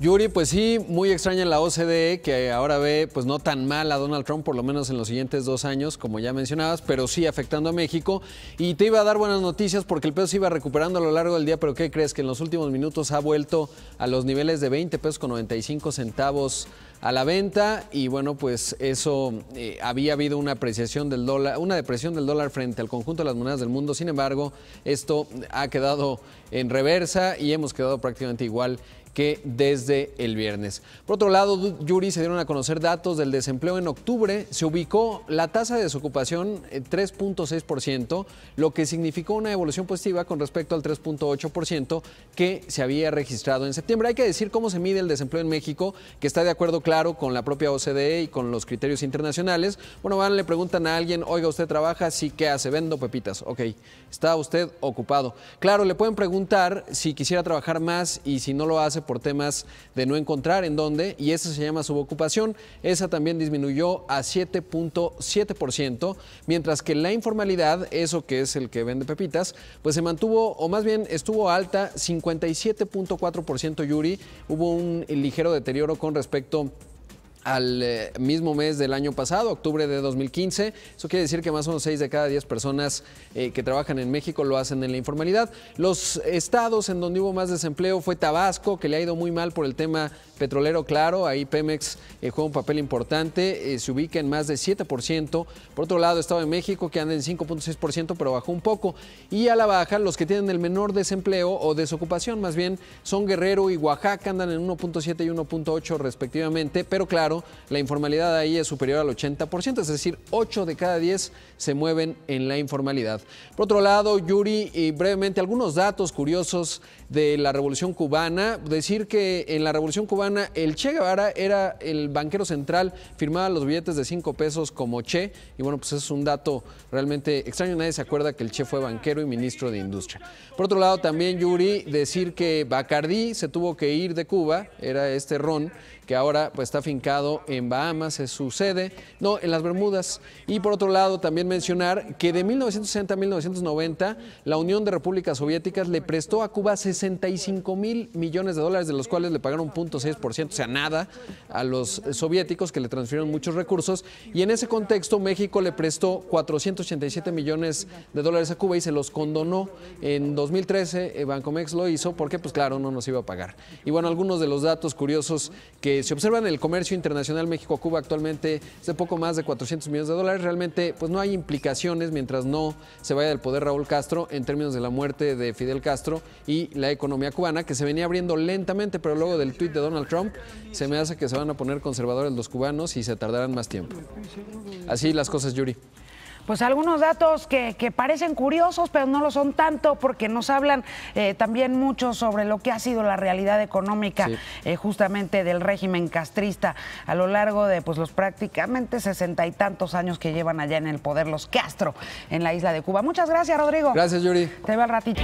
Yuri, pues sí, muy extraña la OCDE que ahora ve pues no tan mal a Donald Trump, por lo menos en los siguientes dos años, como ya mencionabas, pero sí afectando a México. Y te iba a dar buenas noticias porque el peso se iba recuperando a lo largo del día, pero ¿qué crees? Que en los últimos minutos ha vuelto a los niveles de 20 pesos con 95 centavos a la venta y bueno, pues eso eh, había habido una apreciación del dólar, una depresión del dólar frente al conjunto de las monedas del mundo. Sin embargo, esto ha quedado en reversa y hemos quedado prácticamente igual que desde el viernes. Por otro lado, Yuri se dieron a conocer datos del desempleo en octubre. Se ubicó la tasa de desocupación 3.6%, eh, lo que significó una evolución positiva con respecto al 3.8% que se había registrado en septiembre. Hay que decir cómo se mide el desempleo en México, que está de acuerdo, claro, con la propia OCDE y con los criterios internacionales. Bueno, van, le preguntan a alguien, oiga, ¿usted trabaja? Sí, ¿qué hace? Vendo pepitas. Ok, ¿está usted ocupado? Claro, le pueden preguntar si quisiera trabajar más y si no lo hace por temas de no encontrar en dónde y esa se llama subocupación. Esa también disminuyó a 7.7%, mientras que la informalidad, eso que es el que vende pepitas, pues se mantuvo o más bien estuvo alta 57.4% Yuri. Hubo un ligero deterioro con respecto al eh, mismo mes del año pasado, octubre de 2015. Eso quiere decir que más o menos 6 de cada 10 personas eh, que trabajan en México lo hacen en la informalidad. Los estados en donde hubo más desempleo fue Tabasco, que le ha ido muy mal por el tema petrolero, claro. Ahí Pemex eh, juega un papel importante, se ubica en más de 7%. Por otro lado, Estado de México, que anda en 5.6%, pero bajó un poco. Y a la baja, los que tienen el menor desempleo o desocupación, más bien, son Guerrero y Oaxaca, andan en 1.7 y 1.8 respectivamente. Pero claro, la informalidad ahí es superior al 80%, es decir, 8 de cada 10 se mueven en la informalidad. Por otro lado, Yuri, y brevemente algunos datos curiosos de la Revolución Cubana. Decir que en la Revolución Cubana el Che Guevara era el banquero central, firmaba los billetes de 5 pesos como Che, y bueno, pues es un dato realmente extraño, nadie se acuerda que el Che fue banquero y ministro de Industria. Por otro lado, también Yuri, decir que Bacardí se tuvo que ir de Cuba, era este ron que ahora pues está fincado en Bahamas es su sede, no, en las Bermudas. Y por otro lado, también mencionar que de 1960 a 1990, la Unión de Repúblicas Soviéticas le prestó a Cuba 65 mil millones de dólares, de los cuales le pagaron 0.6%, o sea, nada, a los soviéticos que le transfirieron muchos recursos. Y en ese contexto, México le prestó 487 millones de dólares a Cuba y se los condonó. En 2013, eh, Bancomex lo hizo porque, pues claro, no nos iba a pagar. Y bueno, algunos de los datos curiosos que se observan en el comercio internacional internacional México-Cuba actualmente es de poco más de 400 millones de dólares. Realmente, pues no hay implicaciones mientras no se vaya del poder Raúl Castro en términos de la muerte de Fidel Castro y la economía cubana, que se venía abriendo lentamente, pero luego del tuit de Donald Trump, se me hace que se van a poner conservadores los cubanos y se tardarán más tiempo. Así las cosas, Yuri pues algunos datos que, parecen curiosos, pero no lo son tanto porque nos hablan eh, también mucho sobre lo que ha sido la realidad económica eh, justamente del régimen castrista a lo largo de pues los prácticamente sesenta y tantos años que llevan allá en el poder los Castro en la isla de Cuba. Muchas gracias, Rodrigo. Gracias, Yuri. Te veo al ratito.